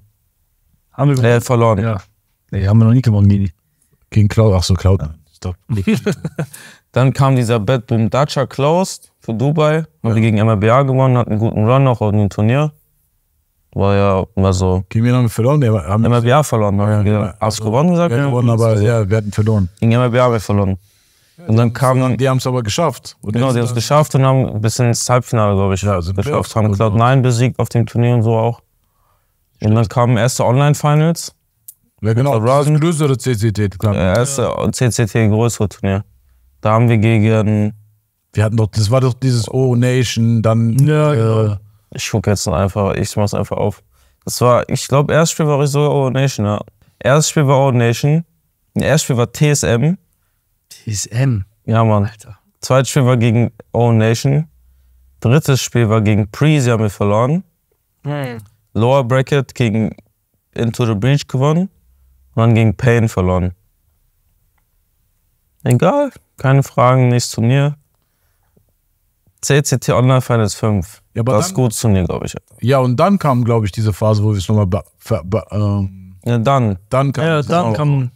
Haben wir gewonnen? Äh, verloren. Ja. Nee, haben wir noch nie gewonnen, Mini. Gegen Cloud, ach so, Cloud. Ja. Stop. dann kam dieser Bad Boom Dacia Closed für Dubai. Haben ja. wir gegen MRBA gewonnen, hatten einen guten Run auch auf dem Turnier war ja immer so. Gegen wen haben wir verloren? Wir haben MRBA verloren. Ne? Ja, ja. Hast du gewonnen gesagt? Wir haben gewonnen, aber also- ja, wir hatten verloren. Gegen MRBA haben wir verloren. Und dann kam dann. Die haben es aber geschafft. Und genau, die haben es geschafft und haben bis ins Halbfinale, glaube ich, ja, geschafft. Haben Cloud 9 besiegt auf dem Turnier und so auch. Stimmt. Und dann kamen erste Online-Finals. Ja, genau. Das ist ein größere CCT, klar. erste ja. CCT, größere Turnier. Da haben wir gegen. Wir hatten doch, das war doch dieses o Nation, dann. Ja, genau. Ich gucke jetzt einfach, ich mach's einfach auf. Das war, ich glaube, erstes Spiel war ich sogar Nation, ja. Erstes Spiel war Ordination. Erstes Spiel war TSM. TSM? Ja, Mann. Alter. Zweites Spiel war gegen Own Nation. Drittes Spiel war gegen Prezi, haben wir verloren. Hm. Lower Bracket gegen Into the Breach gewonnen. Und dann gegen Pain verloren. Egal, keine Fragen, nächstes Turnier. CCT Online Finals 5. Ja, aber das dann, gut zu mir, glaube ich. Ja, und dann kam, glaube ich, diese Phase, wo wir es nochmal. Äh, ja, dann. Dann kam, ja, dann kam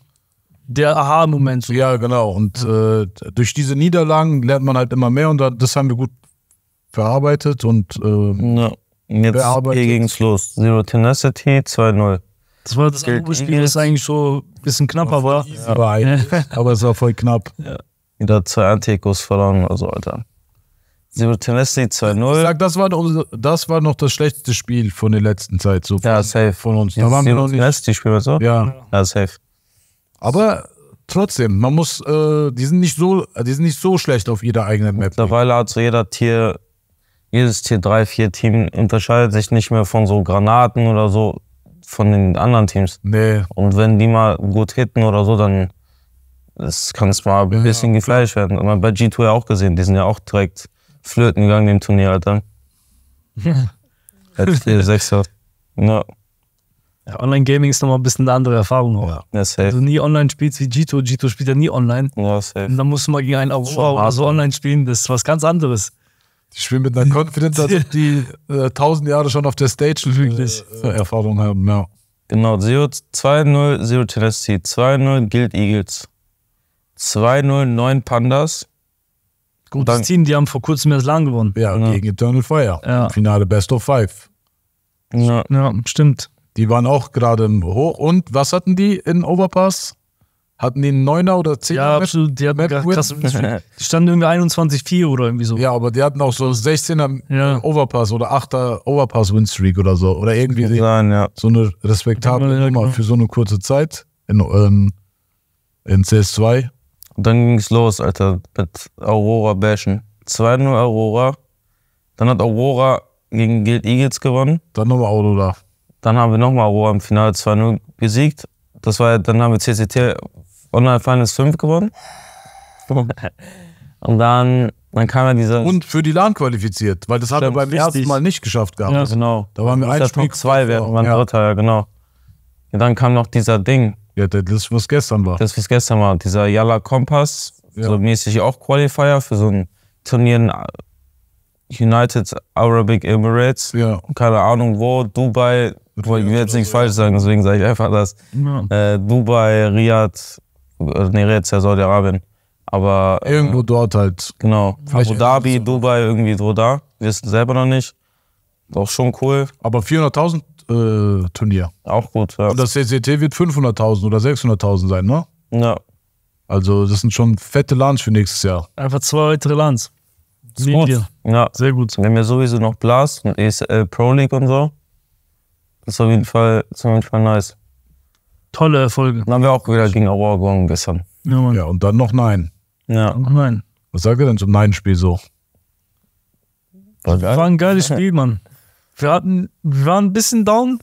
der Aha-Moment. So. Ja, genau. Und ja. Äh, durch diese Niederlagen lernt man halt immer mehr und das haben wir gut verarbeitet und. Äh, ja. Jetzt bearbeitet. hier es los. Zero Tenacity 2-0. Das war das Spiel, das eigentlich so ein bisschen knapper war. war. aber es war voll knapp. Ja. Wieder zwei Antikos verloren oder so, Alter. Tennessee 2-0. Sag, das war, noch, das war noch das schlechteste Spiel von der letzten Zeit. So ja, von, safe. Von uns. Da Jetzt waren wir noch nicht. Tennessee spielen wir so? Ja. Ja, safe. Aber trotzdem, man muss, äh, die, sind nicht so, äh, die sind nicht so schlecht auf jeder eigenen Map. Mittlerweile hat so jeder Tier, jedes Tier 3, 4 Team unterscheidet sich nicht mehr von so Granaten oder so von den anderen Teams. Nee. Und wenn die mal gut hitten oder so, dann kann es mal ein ja, bisschen ja. gefleischt werden. Und bei G2 ja auch gesehen, die sind ja auch direkt flöten gegangen im Turnier, Alter. Hätte ich dir sechs gehabt. Ja. ja Online-Gaming ist nochmal ein bisschen eine andere Erfahrung auch. Ja, safe. Wenn also du nie online spielst wie Gito, Gito spielt ja nie online. Ja, safe. Und dann musst du mal gegen einen auch oh, also online spielen, das ist was ganz anderes. Die spielen mit einer Confidence, als ob die äh, tausend Jahre schon auf der Stage wirklich äh, äh, Erfahrung haben, ja. Genau, 2-0 Zero Tennessee, 2-0 Guild Eagles, 2-0 9 Pandas, Gutes dann, ziehen, die haben vor kurzem erst lang gewonnen. Ja, ja. gegen Eternal Fire. Ja. Finale Best of Five. Ja, ja stimmt. Die waren auch gerade hoch. Und was hatten die in Overpass? Hatten die einen Neuner oder Zehner? Ja, Map, absolut. Die hatten Map krass, die standen irgendwie 21-4 oder irgendwie so. Ja, aber die hatten auch so 16er ja. Overpass oder 8er Overpass-Winstreak oder so. Oder irgendwie die, sein, ja. so eine respektable Nummer genau. für so eine kurze Zeit in, ähm, in CS2. Und Dann ging es los, Alter, mit Aurora bashen. 2-0 Aurora. Dann hat Aurora gegen Guild Eagles gewonnen. Dann nochmal Aurora. Dann haben wir nochmal Aurora im Finale 2-0 gesiegt. Das war, dann haben wir CCT Online Finals 5 gewonnen. Und dann, dann kam ja dieser. Und für die LAN qualifiziert, weil das haben wir beim ersten Mal nicht geschafft gehabt. Ja, genau. Da waren wir ein Spiel. Top 2 werden, waren ja. Dritter, ja, genau. Und dann kam noch dieser Ding, ja, das, was gestern war. Das, was gestern war. Dieser Yala Kompass, ja. so mäßig auch Qualifier für so ein Turnier in United Arabic Emirates. Ja. Keine Ahnung wo, Dubai. Wollte ich jetzt nichts falsch sagen, deswegen sage ich einfach das. Ja. Äh, Dubai, Riyadh, äh, nee, Riyadh ist ja Saudi-Arabien. Aber. Äh, Irgendwo äh, dort halt. Genau. Abu Dhabi, Dubai, irgendwie so da. Wir wissen selber noch nicht. Doch schon cool. Aber 400.000 äh, Turnier. Auch gut, ja. Und das CCT wird 500.000 oder 600.000 sein, ne? Ja. Also das sind schon fette Lans für nächstes Jahr. Einfach zwei weitere Lans. Gut. Ja. Sehr gut. Wenn wir sowieso noch Blast und ESL Pro League und so, das ist auf jeden Fall, auf jeden Fall nice. Tolle Erfolge. Dann haben wir auch wieder gegen Aurora gewonnen gestern. Ja, Mann. ja, und dann noch Nein. Ja. Noch Nein. Was sagt ihr denn zum Nein-Spiel so? War, geil. War ein geiles Spiel, Mann wir hatten, wir waren ein bisschen down.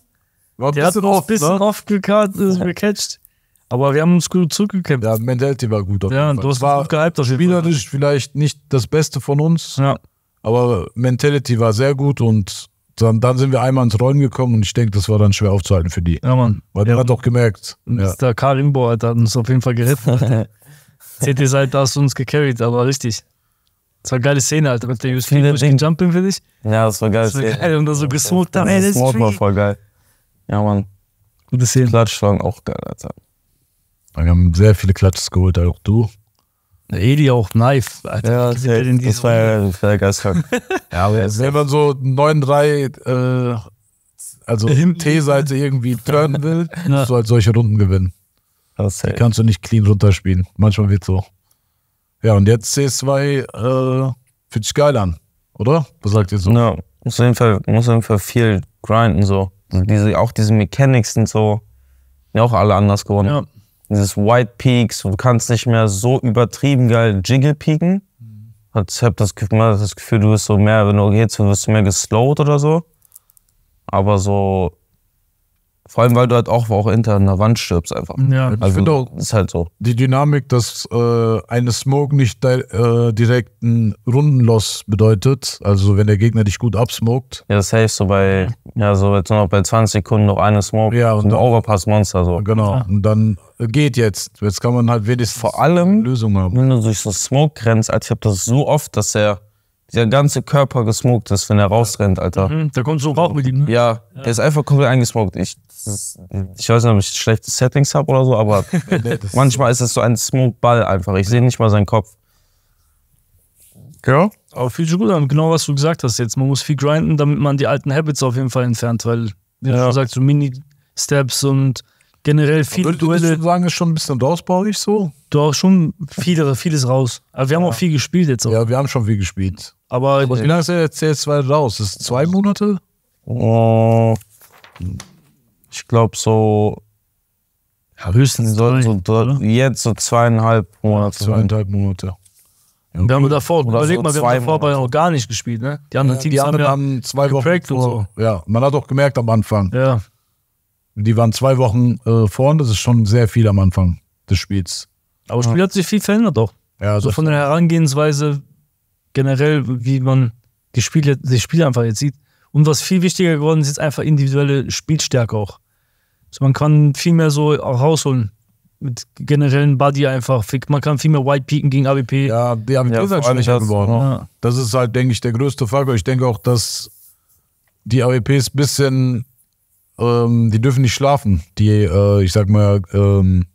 War ein der bisschen off, ein bisschen ne? Äh, gecatcht, Aber wir haben uns gut zurückgekämpft. Ja, Mendelti war gut. Auf ja, jeden Fall. du hast war gut gehypt. Ne? Spielerisch nicht, vielleicht nicht das Beste von uns. Ja. Aber Mentality war sehr gut und dann, dann sind wir einmal ins Rollen gekommen und ich denke, das war dann schwer aufzuhalten für die. Ja, Mann. Weil ja. man hat doch gemerkt. Ja. Der Karl Imbo hat uns auf jeden Fall geritten. CT seid, da hast du uns gecarried, aber richtig. Das war eine geile Szene, Alter, mit der Justin durchgejumping für dich. Ja, das war geil. Das war geil, und da so gesmoked haben, ey, das war voll geil. Ja, Mann. Gute Szene. Klatsch waren auch geil, Alter. Wir haben sehr viele Klatsches geholt, halt auch du. Edi auch Knife, Alter. Ja, das, ja, das war ja der Geistkack. ja, aber ja, wenn man so 9-3, äh, also T-Seite irgendwie turnen will, musst du halt solche Runden gewinnen. Das Die kannst du nicht clean runterspielen. Manchmal wird so. Ja, und jetzt CS2 äh, fühlt sich geil an, oder? Was sagt ihr so? Ja, muss auf jeden Fall, muss auf jeden Fall viel grinden so. Also diese, auch diese Mechanics sind so, ja auch alle anders geworden. Ja. Dieses White Peaks, du kannst nicht mehr so übertrieben geil Jiggle peaken. Ich habe das, das Gefühl, du wirst so mehr, wenn du gehst, wirst du mehr geslowt oder so. Aber so vor allem, weil du halt auch Woche hinter einer Wand stirbst einfach. Ja, also, ich finde auch, ist halt so. Die Dynamik, dass äh, eine Smoke nicht äh, direkt einen Rundenloss bedeutet, also wenn der Gegner dich gut absmoked. Ja, das hilft so bei, ja, so jetzt noch bei 20 Sekunden noch eine Smoke. Ja, und ein Overpass-Monster so. Genau, ah. und dann geht jetzt. Jetzt kann man halt wenigstens Vor allem, Lösung haben. wenn du durch so Smoke grenzt, als ich habe das so oft, dass der der ganze Körper gesmoked ist, wenn er rausrennt, Alter. Mhm, da kommt so Rauch mit ihm. Ne? Ja, ja, er ist einfach komplett eingesmoked. Ich, ist, ich weiß nicht, ob ich schlechte Settings habe oder so, aber manchmal ist es so ein Smoke-Ball einfach. Ich sehe nicht mal seinen Kopf. Ja. Aber fühlt sich gut an, genau was du gesagt hast jetzt. Man muss viel grinden, damit man die alten Habits auf jeden Fall entfernt, weil, wie ja. du schon sagst, so Mini-Steps und generell viele würdest, Duelle. Würdest du sagen, ist schon ein bisschen ausbauig so? Doch, schon viele, vieles raus. Aber wir haben ja. auch viel gespielt jetzt auch. Ja, wir haben schon viel gespielt. Aber, Aber wie lange ist der CS2 raus? Ist es zwei Monate? Oh, ich glaube so. Ja, höchstens so, so drei, jetzt so zweieinhalb Monate. Zweieinhalb Monate. Ja, wir haben davor, Oder überleg so mal, wir haben davor bei auch gar nicht gespielt, ne? Die anderen ja, Teams die haben, haben, zwei Wochen vor, so. Ja, man hat auch gemerkt am Anfang. Ja. Die waren zwei Wochen äh, vorn, das ist schon sehr viel am Anfang des Spiels. Aber das Spiel ja. hat sich viel verändert auch. Ja, also, also von der Herangehensweise generell, wie man die Spiele, die Spiele einfach jetzt sieht. Und was viel wichtiger geworden ist, ist einfach individuelle Spielstärke auch. Also man kann viel mehr so rausholen mit generellen Buddy einfach. Man kann viel mehr White peaken gegen ABP. Ja, die ABP ja, ist halt schlechter geworden. Ja. Das ist halt, denke ich, der größte Faktor. Ich denke auch, dass die AWPs ein bisschen ähm, die dürfen nicht schlafen. Die, äh, ich sag mal, ähm,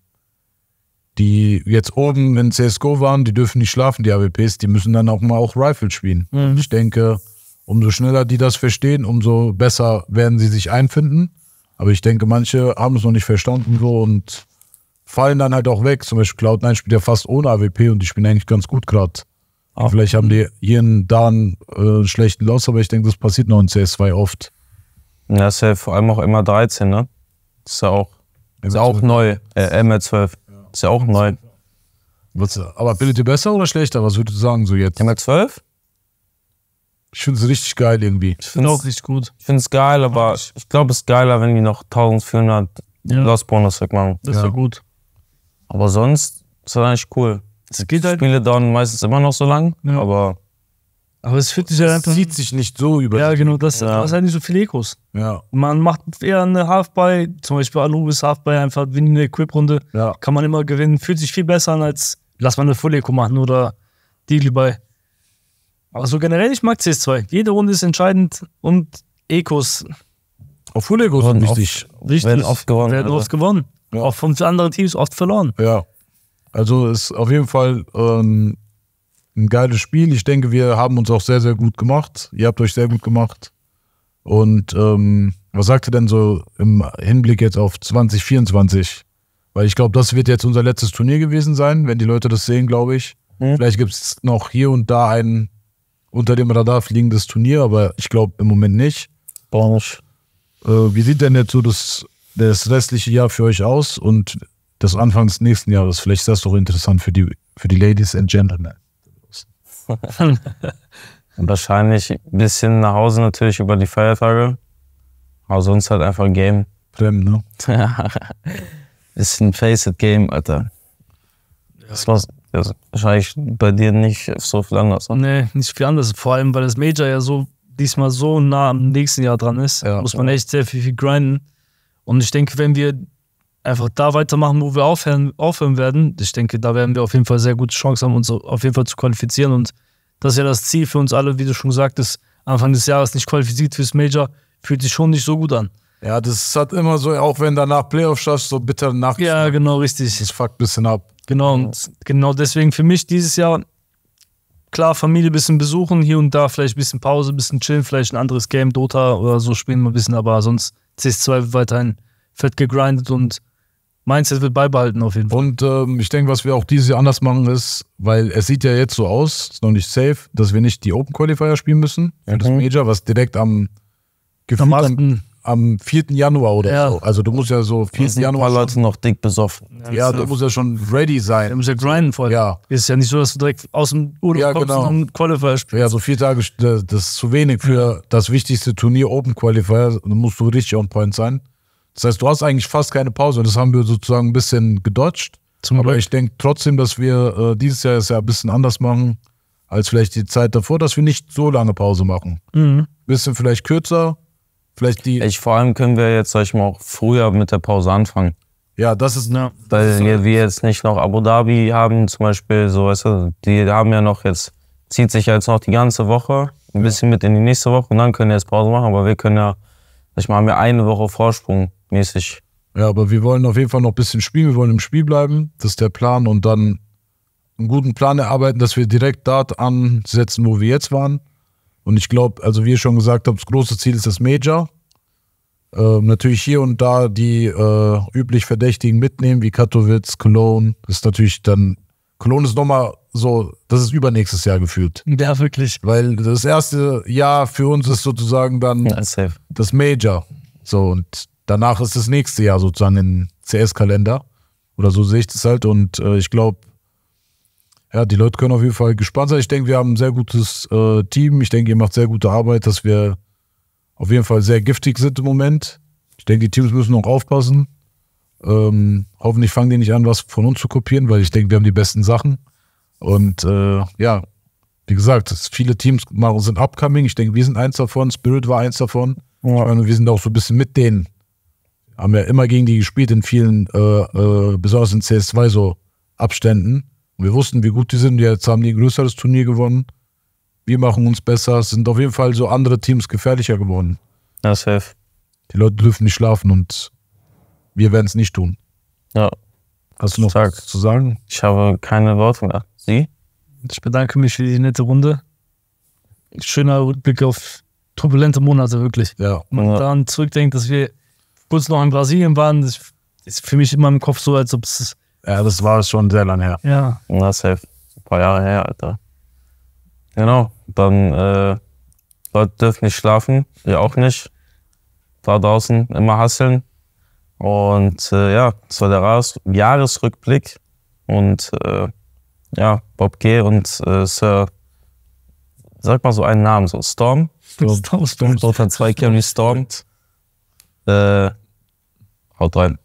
die jetzt oben in CSGO waren, die dürfen nicht schlafen, die AWPs, die müssen dann auch mal auch Rifle spielen. Mhm. Ich denke, umso schneller die das verstehen, umso besser werden sie sich einfinden. Aber ich denke, manche haben es noch nicht verstanden so und fallen dann halt auch weg. Zum Beispiel Cloud9 spielt ja fast ohne AWP und die spielen eigentlich ganz gut gerade. Vielleicht haben die hier und da äh, einen äh, schlechten Loss, aber ich denke, das passiert noch in CS2 oft. Das ist ja vor allem auch MA13, ne? ist ja auch, ist auch neu. Äh, MA12. Ist ja auch neu. aber bildet ihr besser oder schlechter? Was würdest du sagen so jetzt? MA12? Ich finde es richtig geil irgendwie. Ich finde auch richtig gut. Ich finde es geil, aber ich, ich glaube, es ist geiler, wenn die noch 1400 ja. Lost Bonus wegmachen. Das ist ja gut. Aber sonst ist das eigentlich cool. Es geht halt. Spiele dauern meistens immer noch so lang, ja. aber aber es fühlt sich ja halt einfach. zieht sich nicht so über. Ja, genau, das, ja. das ist halt nicht so viel Ekos. Ja. man macht eher eine Halfby, zum Beispiel Anubis Halfby, einfach wie eine Equip-Runde. Ja. Kann man immer gewinnen. Fühlt sich viel besser an, als lass mal eine Full Eco machen oder Deagle bei. Aber so generell, ich mag CS2. Jede Runde ist entscheidend und Ekos. Auf Full Ekos sind wichtig. wichtig. Werden oft gewonnen. Werden also. oft gewonnen. Ja. Auch von anderen Teams oft verloren. Ja. Also ist auf jeden Fall ähm, ein geiles Spiel. Ich denke, wir haben uns auch sehr, sehr gut gemacht. Ihr habt euch sehr gut gemacht. Und ähm, was sagt ihr denn so im Hinblick jetzt auf 2024? Weil ich glaube, das wird jetzt unser letztes Turnier gewesen sein, wenn die Leute das sehen, glaube ich. Mhm. Vielleicht gibt es noch hier und da ein unter dem Radar fliegendes Turnier, aber ich glaube im Moment nicht. Branche. Äh, wie sieht denn jetzt so das, das restliche Jahr für euch aus und das Anfang des nächsten Jahres? Vielleicht ist das doch interessant für die, für die Ladies and Gentlemen. Wahrscheinlich ein bisschen nach Hause natürlich über die Feiertage. Aber sonst halt einfach ein Game. Fremd, ne? ist ein Face-It-Game, Alter. das war wahrscheinlich bei dir nicht so viel anders. Oder? Nee, nicht viel anders. Vor allem, weil das Major ja so diesmal so nah am nächsten Jahr dran ist, ja, muss man echt sehr viel, viel grinden. Und ich denke, wenn wir einfach da weitermachen, wo wir aufhören, aufhören werden. Ich denke, da werden wir auf jeden Fall sehr gute Chancen haben, uns auf jeden Fall zu qualifizieren. Und das ist ja das Ziel für uns alle, wie du schon gesagt hast, Anfang des Jahres nicht qualifiziert fürs Major, fühlt sich schon nicht so gut an. Ja, das hat immer so, auch wenn danach Playoffs schaffst, so bitter nach. Ja, genau, richtig. Das fuckt ein bisschen ab. Genau, und genau deswegen für mich dieses Jahr, klar, Familie ein bisschen besuchen, hier und da vielleicht ein bisschen Pause, ein bisschen chillen, vielleicht ein anderes Game, Dota oder so spielen wir ein bisschen, aber sonst CS2 weiterhin fett gegrindet und Mindset wird beibehalten auf jeden Fall. Und ähm, ich denke, was wir auch dieses Jahr anders machen, ist, weil es sieht ja jetzt so aus, ist noch nicht safe, dass wir nicht die Open Qualifier spielen müssen für mhm. das Major, was direkt am am, am, am 4. Januar oder ja. so. Also du musst ja so 4. Ja, Januar. Ein paar Leute noch dick besoffen. Ja, ja du musst ja schon ready sein. Du musst ja grinden vorher. Ja. Ist ja nicht so, dass du direkt aus dem Urlaub ja, kommst genau. und einen Qualifier spielst. Ja, so vier Tage, das ist zu wenig für das wichtigste Turnier Open Qualifier. Da musst du richtig on point sein. Das heißt, du hast eigentlich fast keine Pause das haben wir sozusagen ein bisschen gedodged. Zum Aber Glück. ich denke trotzdem, dass wir äh, dieses Jahr es ja ein bisschen anders machen als vielleicht die Zeit davor, dass wir nicht so lange Pause machen. Mhm. Bisschen vielleicht kürzer, vielleicht die. Ich, vor allem können wir jetzt, sag ich mal, auch früher mit der Pause anfangen. Ja, das ist. eine. Weil wir, halt wir jetzt nicht noch Abu Dhabi haben, zum Beispiel, so, weißt du, die haben ja noch jetzt, zieht sich ja jetzt noch die ganze Woche ein bisschen mit in die nächste Woche und dann können wir jetzt Pause machen, aber wir können ja, sag ich mal, haben wir eine Woche Vorsprung mäßig. Ja, aber wir wollen auf jeden Fall noch ein bisschen spielen. Wir wollen im Spiel bleiben. Das ist der Plan. Und dann einen guten Plan erarbeiten, dass wir direkt dort ansetzen, wo wir jetzt waren. Und ich glaube, also wie ihr schon gesagt habt, das große Ziel ist das Major. Ähm, natürlich hier und da die äh, üblich Verdächtigen mitnehmen, wie Katowice, Cologne. Das ist natürlich dann, Cologne ist nochmal so, das ist übernächstes Jahr gefühlt. Ja, wirklich. Weil das erste Jahr für uns ist sozusagen dann ja, das Major. So, und danach ist das nächste Jahr sozusagen im CS-Kalender. Oder so sehe ich das halt. Und äh, ich glaube, ja, die Leute können auf jeden Fall gespannt sein. Ich denke, wir haben ein sehr gutes äh, Team. Ich denke, ihr macht sehr gute Arbeit, dass wir auf jeden Fall sehr giftig sind im Moment. Ich denke, die Teams müssen noch aufpassen. Ähm, hoffentlich fangen die nicht an, was von uns zu kopieren, weil ich denke, wir haben die besten Sachen. Und äh, ja, wie gesagt, viele Teams sind upcoming. Ich denke, wir sind eins davon. Spirit war eins davon. Ja. Ich meine, wir sind auch so ein bisschen mit denen haben ja immer gegen die gespielt in vielen, äh, äh, besonders in CS2 so Abständen. Und wir wussten, wie gut die sind. Jetzt haben die ein größeres Turnier gewonnen. Wir machen uns besser. Es sind auf jeden Fall so andere Teams gefährlicher geworden. Ja, safe. Die Leute dürfen nicht schlafen und wir werden es nicht tun. Ja. Hast du noch Stark. was zu sagen? Ich habe keine Worte mehr. Sie? Ich bedanke mich für die nette Runde. Schöner Rückblick auf turbulente Monate, wirklich. Ja. Und man ja. daran zurückdenkt, dass wir kurz noch in Brasilien waren, das ist für mich immer im Kopf so, als ob es. Ja, das war schon sehr lange her. Ja. Das ist ein paar Jahre her, Alter. Genau. Dann, äh, Leute dürfen nicht schlafen, ihr auch nicht. Da draußen immer hasseln. Und äh, ja, das war der Jahresrückblick. Und äh, ja, Bob G. und äh, Sir, sag mal so einen Namen, so Storm. Storm, Storm. Storm. Storm. Storm. Storm. Storm. Storm. Storm. Äh, Storm. Ha det.